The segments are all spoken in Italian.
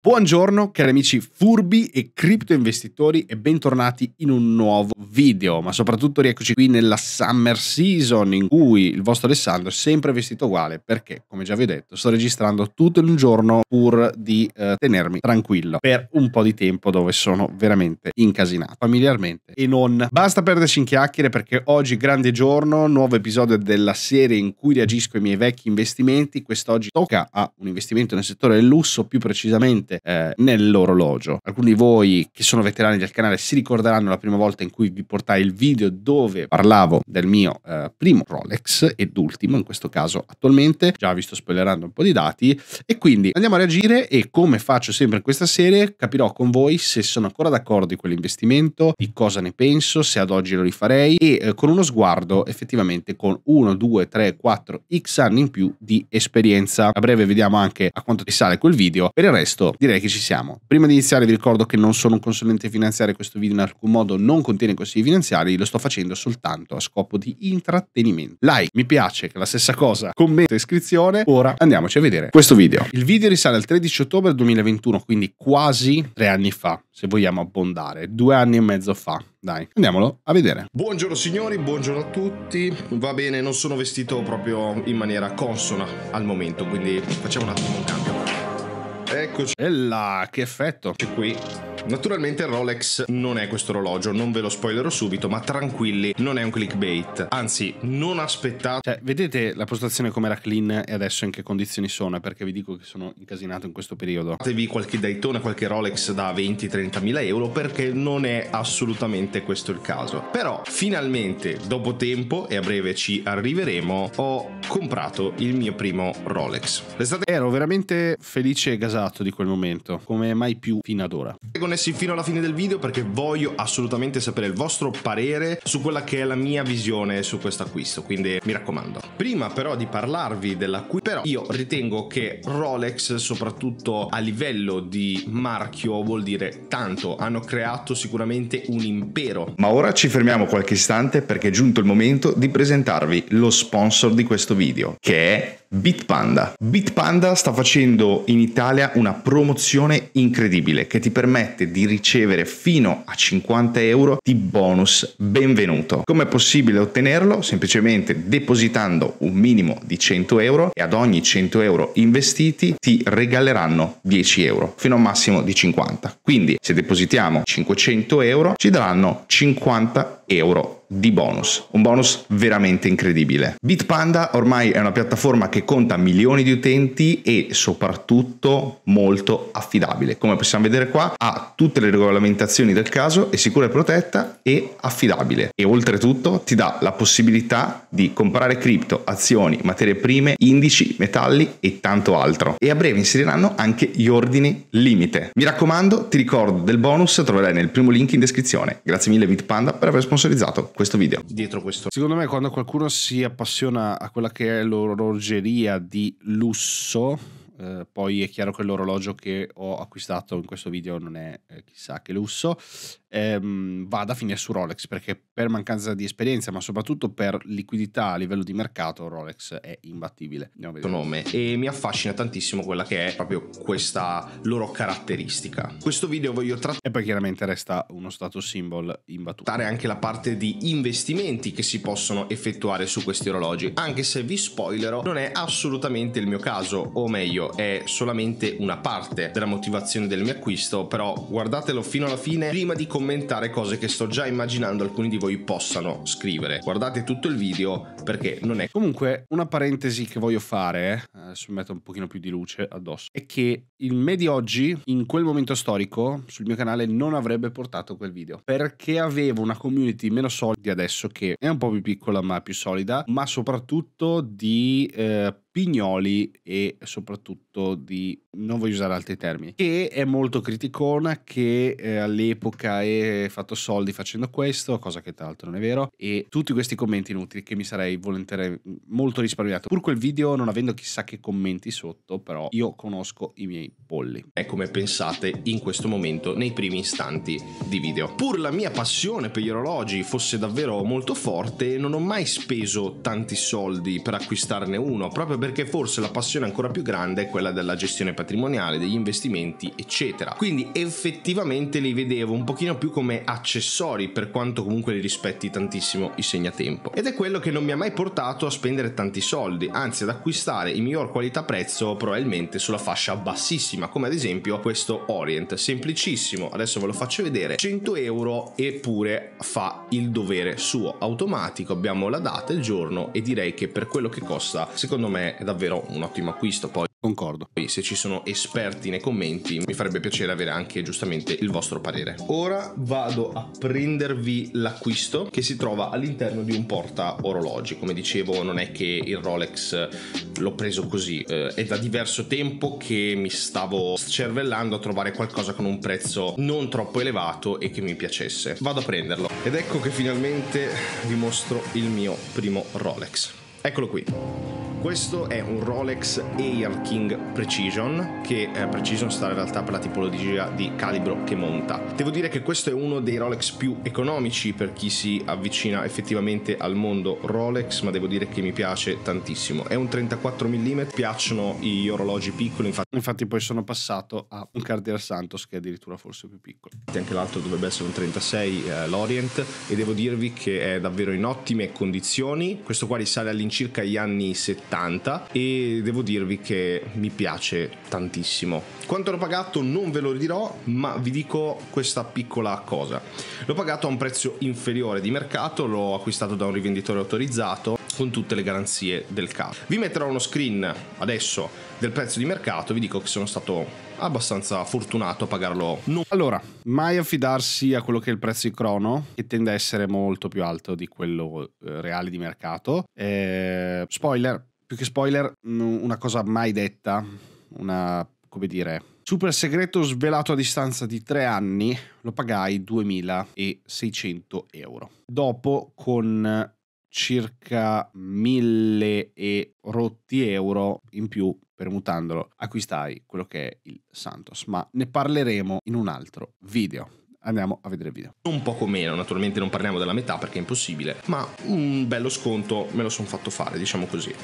Buongiorno cari amici furbi e cripto investitori e bentornati in un nuovo video, ma soprattutto rieccoci qui nella summer season in cui il vostro Alessandro è sempre vestito uguale perché, come già vi ho detto, sto registrando tutto il giorno pur di eh, tenermi tranquillo per un po' di tempo dove sono veramente incasinato familiarmente e non. Basta perderci in chiacchiere perché oggi grande giorno, nuovo episodio della serie in cui reagisco ai miei vecchi investimenti, quest'oggi tocca a un investimento nel settore del lusso, più precisamente direttamente eh, nell'orologio. Alcuni di voi che sono veterani del canale si ricorderanno la prima volta in cui vi portai il video dove parlavo del mio eh, primo Rolex ed ultimo in questo caso attualmente, già vi sto spoilerando un po' di dati e quindi andiamo a reagire e come faccio sempre in questa serie capirò con voi se sono ancora d'accordo di quell'investimento, di cosa ne penso, se ad oggi lo rifarei e eh, con uno sguardo effettivamente con 1, 2, 3, 4 x anni in più di esperienza. A breve vediamo anche a quanto ti sale quel video, per il resto direi che ci siamo. Prima di iniziare vi ricordo che non sono un consulente finanziario, questo video in alcun modo non contiene consigli finanziari, lo sto facendo soltanto a scopo di intrattenimento. Like, mi piace, che è la stessa cosa, commento, iscrizione. Ora andiamoci a vedere questo video. Il video risale al 13 ottobre 2021, quindi quasi tre anni fa, se vogliamo abbondare, due anni e mezzo fa. Dai, andiamolo a vedere. Buongiorno signori, buongiorno a tutti. Va bene, non sono vestito proprio in maniera consona al momento, quindi facciamo un attimo un cambio. Eccoci. Ella, che effetto. C'è qui. Naturalmente il Rolex non è questo orologio, non ve lo spoilerò subito, ma tranquilli, non è un clickbait. Anzi, non aspettate. Cioè, vedete la postazione come era clean e adesso in che condizioni sono, perché vi dico che sono incasinato in questo periodo. Fatevi qualche Daytona, qualche Rolex da 20-30 mila euro, perché non è assolutamente questo il caso. Però, finalmente, dopo tempo, e a breve ci arriveremo, ho comprato il mio primo Rolex. L'estate... Ero veramente felice e gasato di quel momento, come mai più fino ad ora. Con riflessi fino alla fine del video perché voglio assolutamente sapere il vostro parere su quella che è la mia visione su questo acquisto, quindi mi raccomando. Prima però di parlarvi dell'acquisto, però io ritengo che Rolex soprattutto a livello di marchio vuol dire tanto, hanno creato sicuramente un impero. Ma ora ci fermiamo qualche istante perché è giunto il momento di presentarvi lo sponsor di questo video, che è Bitpanda. Bitpanda sta facendo in Italia una promozione incredibile che ti permette di ricevere fino a 50 euro di bonus benvenuto. Come è possibile ottenerlo? Semplicemente depositando un minimo di 100 euro e ad ogni 100 euro investiti ti regaleranno 10 euro fino a un massimo di 50. Quindi se depositiamo 500 euro ci daranno 50 euro euro di bonus, un bonus veramente incredibile. Bitpanda ormai è una piattaforma che conta milioni di utenti e soprattutto molto affidabile. Come possiamo vedere qua ha tutte le regolamentazioni del caso, è sicura e protetta e affidabile e oltretutto ti dà la possibilità di comprare cripto, azioni, materie prime, indici, metalli e tanto altro. E a breve inseriranno anche gli ordini limite. Mi raccomando, ti ricordo del bonus, troverai nel primo link in descrizione. Grazie mille Bitpanda per aver sponsorizzato sponsorizzato questo video. Dietro questo. Secondo me quando qualcuno si appassiona a quella che è l'orologeria di lusso, eh, poi è chiaro che l'orologio che ho acquistato in questo video non è eh, chissà che lusso, ehm, vada a finire su Rolex, perché per mancanza di esperienza, ma soprattutto per liquidità a livello di mercato, Rolex è imbattibile. Nome. E mi affascina tantissimo quella che è proprio questa loro caratteristica. Questo video voglio trattare. E poi chiaramente resta uno stato symbol imbattuto. Trattare anche la parte di investimenti che si possono effettuare su questi orologi, anche se vi spoilerò, non è assolutamente il mio caso, o meglio, è solamente una parte della motivazione del mio acquisto, però guardatelo fino alla fine prima di comprare commentare cose che sto già immaginando alcuni di voi possano scrivere. Guardate tutto il video perché non è... Comunque, una parentesi che voglio fare, eh, adesso metto un pochino più di luce addosso, è che il me di oggi, in quel momento storico, sul mio canale non avrebbe portato quel video, perché avevo una community meno solida adesso che è un po' più piccola ma più solida, ma soprattutto di... Eh, Pignoli e soprattutto di, non voglio usare altri termini, che è molto criticona, che eh, all'epoca ha fatto soldi facendo questo, cosa che tra l'altro non è vero, e tutti questi commenti inutili che mi sarei volentieri molto risparmiato. Pur quel video non avendo chissà che commenti sotto, però io conosco i miei polli. È come pensate in questo momento, nei primi istanti di video. Pur la mia passione per gli orologi fosse davvero molto forte, non ho mai speso tanti soldi per acquistarne uno, proprio per perché forse la passione ancora più grande è quella della gestione patrimoniale, degli investimenti, eccetera. Quindi effettivamente li vedevo un pochino più come accessori per quanto comunque li rispetti tantissimo i segnatempo. Ed è quello che non mi ha mai portato a spendere tanti soldi, anzi ad acquistare in miglior qualità prezzo probabilmente sulla fascia bassissima, come ad esempio questo Orient, semplicissimo, adesso ve lo faccio vedere, 100 euro eppure fa il dovere suo automatico, abbiamo la data, il giorno e direi che per quello che costa secondo me è davvero un ottimo acquisto. Poi Concordo. Poi se ci sono esperti nei commenti mi farebbe piacere avere anche giustamente il vostro parere. Ora vado a prendervi l'acquisto che si trova all'interno di un porta orologi. Come dicevo non è che il Rolex l'ho preso così, eh, è da diverso tempo che mi stavo cervellando a trovare qualcosa con un prezzo non troppo elevato e che mi piacesse. Vado a prenderlo ed ecco che finalmente vi mostro il mio primo Rolex. Eccolo qui. Questo è un Rolex Air King Precision, che eh, Precision sta in realtà per la tipologia di calibro che monta. Devo dire che questo è uno dei Rolex più economici per chi si avvicina effettivamente al mondo Rolex, ma devo dire che mi piace tantissimo. È un 34 mm, piacciono gli orologi piccoli, infatti, infatti poi sono passato a un Cartier Santos che è addirittura forse più piccolo. Anche l'altro dovrebbe essere un 36 eh, l'Orient e devo dirvi che è davvero in ottime condizioni. Questo qua risale all'incirca agli anni 70 70 e devo dirvi che mi piace tantissimo. Quanto l'ho pagato non ve lo dirò, ma vi dico questa piccola cosa. L'ho pagato a un prezzo inferiore di mercato, l'ho acquistato da un rivenditore autorizzato con tutte le garanzie del caso. Vi metterò uno screen adesso del prezzo di mercato, vi dico che sono stato abbastanza fortunato a pagarlo. Non... Allora, mai affidarsi a quello che è il prezzo di crono, che tende a essere molto più alto di quello eh, reale di mercato. Eh, spoiler, più che spoiler, una cosa mai detta, una, come dire, super segreto svelato a distanza di tre anni, lo pagai 2.600 euro. Dopo, con circa 1.000 e rotti euro in più, permutandolo, acquistai quello che è il Santos, ma ne parleremo in un altro video andiamo a vedere il video. Un poco meno, naturalmente non parliamo della metà perché è impossibile, ma un bello sconto me lo sono fatto fare, diciamo così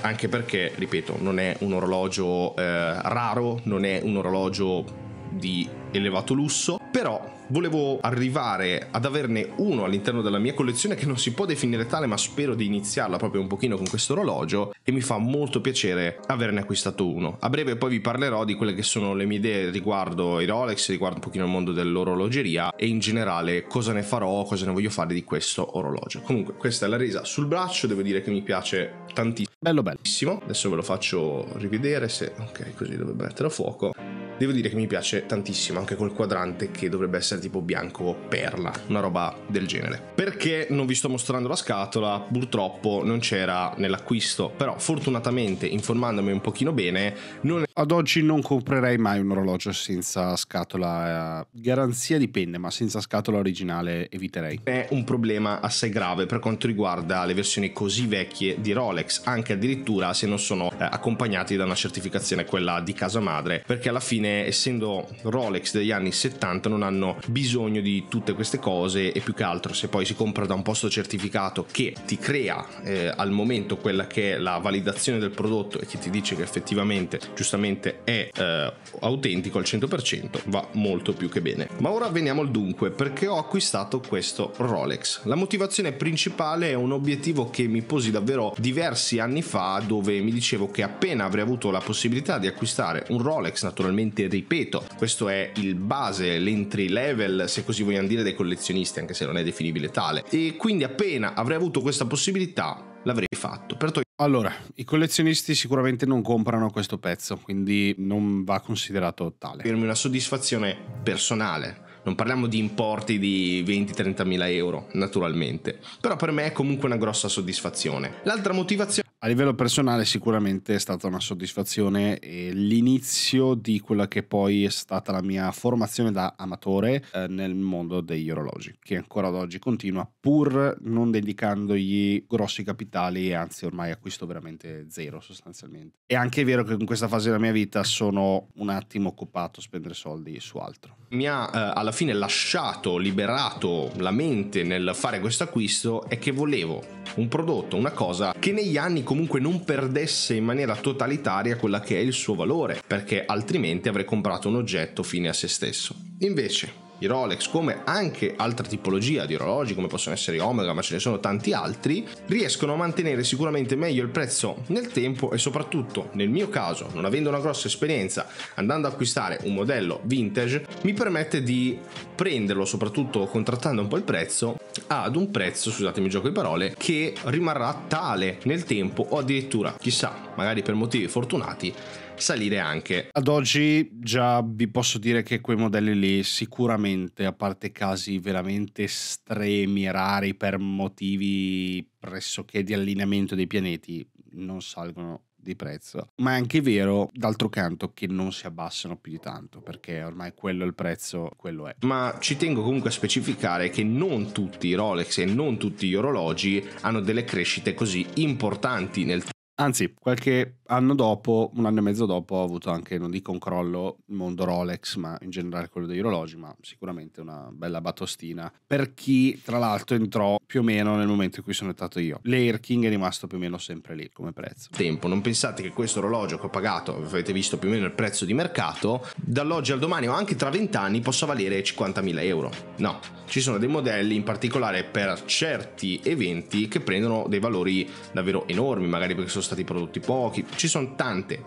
anche perché, ripeto, non è un orologio eh, raro, non è un orologio di elevato lusso, però volevo arrivare ad averne uno all'interno della mia collezione che non si può definire tale ma spero di iniziarla proprio un pochino con questo orologio e mi fa molto piacere averne acquistato uno. A breve poi vi parlerò di quelle che sono le mie idee riguardo i Rolex, riguardo un pochino il mondo dell'orologeria e in generale cosa ne farò, cosa ne voglio fare di questo orologio. Comunque questa è la resa sul braccio, devo dire che mi piace tantissimo. Bello bellissimo. Adesso ve lo faccio rivedere se... ok così dovrebbe mettere a fuoco. Devo dire che mi piace tantissimo, anche col quadrante che dovrebbe essere tipo bianco perla, una roba del genere. Perché non vi sto mostrando la scatola, purtroppo non c'era nell'acquisto, però fortunatamente informandomi un pochino bene, non... Ad oggi non comprerei mai un orologio senza scatola, eh, garanzia dipende, ma senza scatola originale eviterei. È un problema assai grave per quanto riguarda le versioni così vecchie di Rolex, anche addirittura se non sono eh, accompagnati da una certificazione, quella di casa madre, perché alla fine fine, eh, essendo Rolex degli anni 70, non hanno bisogno di tutte queste cose e più che altro se poi si compra da un posto certificato che ti crea eh, al momento quella che è la validazione del prodotto e che ti dice che effettivamente giustamente è eh, autentico al 100%, va molto più che bene. Ma ora veniamo al dunque, perché ho acquistato questo Rolex. La motivazione principale è un obiettivo che mi posi davvero diversi anni fa dove mi dicevo che appena avrei avuto la possibilità di acquistare un Rolex naturalmente veramente, ripeto, questo è il base, l'entry level, se così vogliamo dire, dei collezionisti, anche se non è definibile tale. E quindi appena avrei avuto questa possibilità, l'avrei fatto. Per togliere allora, i collezionisti sicuramente non comprano questo pezzo, quindi non va considerato tale. Per una soddisfazione personale. Non parliamo di importi di 20-30 mila euro, naturalmente. Però per me è comunque una grossa soddisfazione. L'altra motivazione a livello personale sicuramente è stata una soddisfazione e l'inizio di quella che poi è stata la mia formazione da amatore eh, nel mondo degli orologi, che ancora ad oggi continua, pur non dedicandogli grossi capitali, anzi ormai acquisto veramente zero sostanzialmente. È anche vero che in questa fase della mia vita sono un attimo occupato a spendere soldi su altro. Mi ha eh, alla fine lasciato, liberato la mente nel fare questo acquisto è che volevo un prodotto, una cosa che negli anni comunque non perdesse in maniera totalitaria quella che è il suo valore, perché altrimenti avrei comprato un oggetto fine a se stesso. Invece, i Rolex, come anche altre tipologie di orologi, come possono essere Omega, ma ce ne sono tanti altri, riescono a mantenere sicuramente meglio il prezzo nel tempo e soprattutto, nel mio caso, non avendo una grossa esperienza, andando ad acquistare un modello vintage, mi permette di prenderlo, soprattutto contrattando un po' il prezzo, ad un prezzo, scusatemi gioco di parole, che rimarrà tale nel tempo o addirittura, chissà, magari per motivi fortunati, salire anche. Ad oggi già vi posso dire che quei modelli lì sicuramente, a parte casi veramente estremi, rari per motivi pressoché di allineamento dei pianeti, non salgono di prezzo. Ma è anche vero, d'altro canto, che non si abbassano più di tanto, perché ormai quello è il prezzo, quello è. Ma ci tengo comunque a specificare che non tutti i Rolex e non tutti gli orologi hanno delle crescite così importanti nel tempo. Anzi, qualche anno dopo, un anno e mezzo dopo, ho avuto anche, non dico un crollo, il mondo Rolex, ma in generale quello degli orologi, ma sicuramente una bella batostina. Per chi, tra l'altro, entrò più o meno nel momento in cui sono entrato io. L'Air King è rimasto più o meno sempre lì come prezzo. Tempo, non pensate che questo orologio che ho pagato, avete visto più o meno il prezzo di mercato, dall'oggi al domani o anche tra vent'anni possa valere 50.000 euro. No, ci sono dei modelli, in particolare per certi eventi, che prendono dei valori davvero enormi, magari perché sono stati prodotti pochi, ci sono tante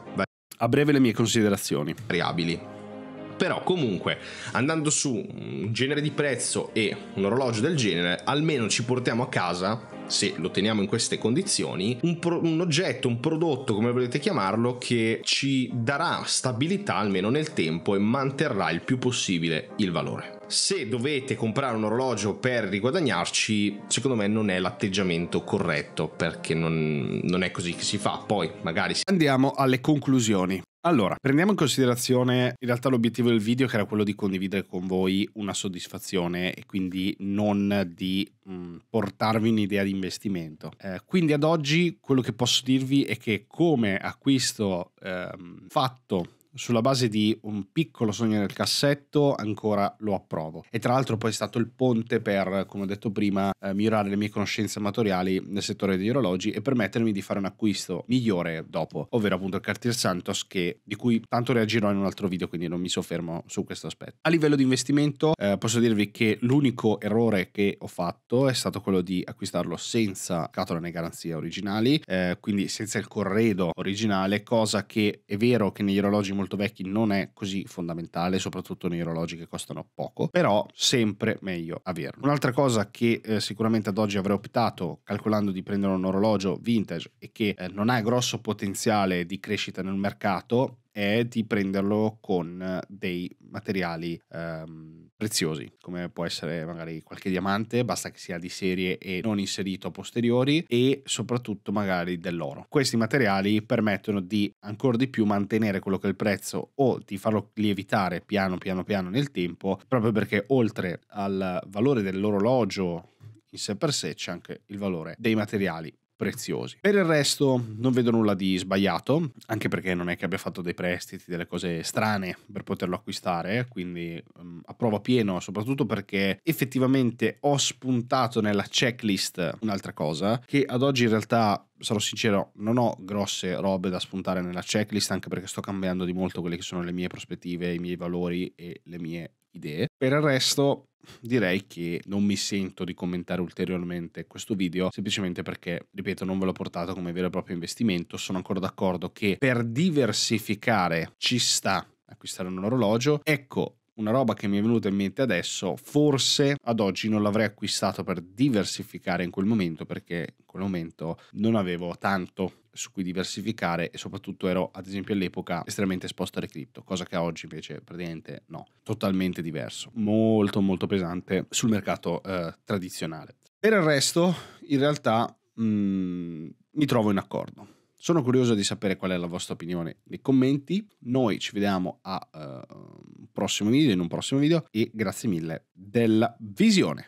a breve le mie considerazioni variabili. Però comunque andando su un genere di prezzo e un orologio del genere, almeno ci portiamo a casa, se lo teniamo in queste condizioni, un, pro- un oggetto, un prodotto, come volete chiamarlo, che ci darà stabilità almeno nel tempo e manterrà il più possibile il valore se dovete comprare un orologio per riguadagnarci, secondo me non è l'atteggiamento corretto perché non, non è così che si fa. Poi magari... Andiamo alle conclusioni. Allora, prendiamo in considerazione in realtà l'obiettivo del video che era quello di condividere con voi una soddisfazione e quindi non di mh, mm, portarvi un'idea di investimento. Eh, quindi ad oggi quello che posso dirvi è che come acquisto ehm, fatto sulla base di un piccolo sogno nel cassetto, ancora lo approvo. E tra l'altro poi è stato il ponte per, come ho detto prima, eh, migliorare le mie conoscenze amatoriali nel settore degli orologi e permettermi di fare un acquisto migliore dopo, ovvero appunto il Cartier Santos che, di cui tanto reagirò in un altro video, quindi non mi soffermo su questo aspetto. A livello di investimento eh, posso dirvi che l'unico errore che ho fatto è stato quello di acquistarlo senza scatola né garanzia originali, eh, quindi senza il corredo originale, cosa che è vero che negli orologi molto vecchi non è così fondamentale, soprattutto nei orologi che costano poco, però sempre meglio averlo. Un'altra cosa che eh, sicuramente ad oggi avrei optato calcolando di prendere un orologio vintage e che eh, non ha grosso potenziale di crescita nel mercato è di prenderlo con eh, dei materiali ehm, preziosi, come può essere magari qualche diamante, basta che sia di serie e non inserito a posteriori, e soprattutto magari dell'oro. Questi materiali permettono di ancora di più mantenere quello che è il prezzo o di farlo lievitare piano piano piano nel tempo, proprio perché oltre al valore dell'orologio in sé per sé c'è anche il valore dei materiali preziosi. Per il resto non vedo nulla di sbagliato, anche perché non è che abbia fatto dei prestiti, delle cose strane per poterlo acquistare, quindi um, a pieno, soprattutto perché effettivamente ho spuntato nella checklist un'altra cosa che ad oggi in realtà sarò sincero, non ho grosse robe da spuntare nella checklist, anche perché sto cambiando di molto quelle che sono le mie prospettive, i miei valori e le mie idee. Per il resto direi che non mi sento di commentare ulteriormente questo video semplicemente perché, ripeto, non ve l'ho portato come vero e proprio investimento. Sono ancora d'accordo che per diversificare ci sta acquistare un orologio. Ecco, una roba che mi è venuta in mente adesso, forse ad oggi non l'avrei acquistato per diversificare in quel momento perché in quel momento non avevo tanto su cui diversificare e soprattutto ero ad esempio all'epoca estremamente esposto alle cripto, cosa che oggi invece praticamente no, totalmente diverso, molto molto pesante sul mercato eh, tradizionale. Per il resto in realtà mh, mm, mi trovo in accordo sono curioso di sapere qual è la vostra opinione nei commenti. Noi ci vediamo a uh, un prossimo video, in un prossimo video e grazie mille della visione.